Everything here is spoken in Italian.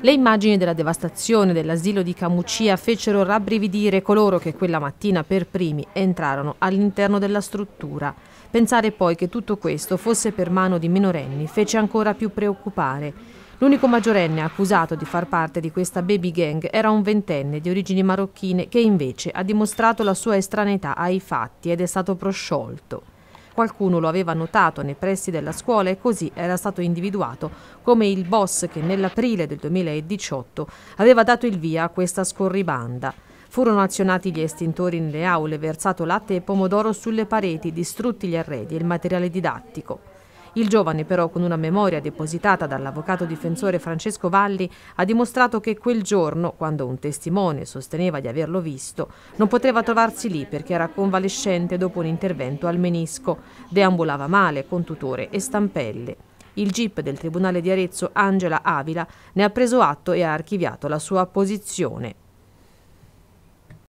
Le immagini della devastazione dell'asilo di Camucia fecero rabbrividire coloro che quella mattina per primi entrarono all'interno della struttura. Pensare poi che tutto questo fosse per mano di minorenni fece ancora più preoccupare. L'unico maggiorenne accusato di far parte di questa baby gang era un ventenne di origini marocchine che invece ha dimostrato la sua estraneità ai fatti ed è stato prosciolto. Qualcuno lo aveva notato nei pressi della scuola e così era stato individuato come il boss che nell'aprile del 2018 aveva dato il via a questa scorribanda. Furono azionati gli estintori nelle aule, versato latte e pomodoro sulle pareti, distrutti gli arredi e il materiale didattico. Il giovane però con una memoria depositata dall'avvocato difensore Francesco Valli ha dimostrato che quel giorno, quando un testimone sosteneva di averlo visto, non poteva trovarsi lì perché era convalescente dopo un intervento al menisco, deambulava male con tutore e stampelle. Il GIP del Tribunale di Arezzo, Angela Avila, ne ha preso atto e ha archiviato la sua posizione.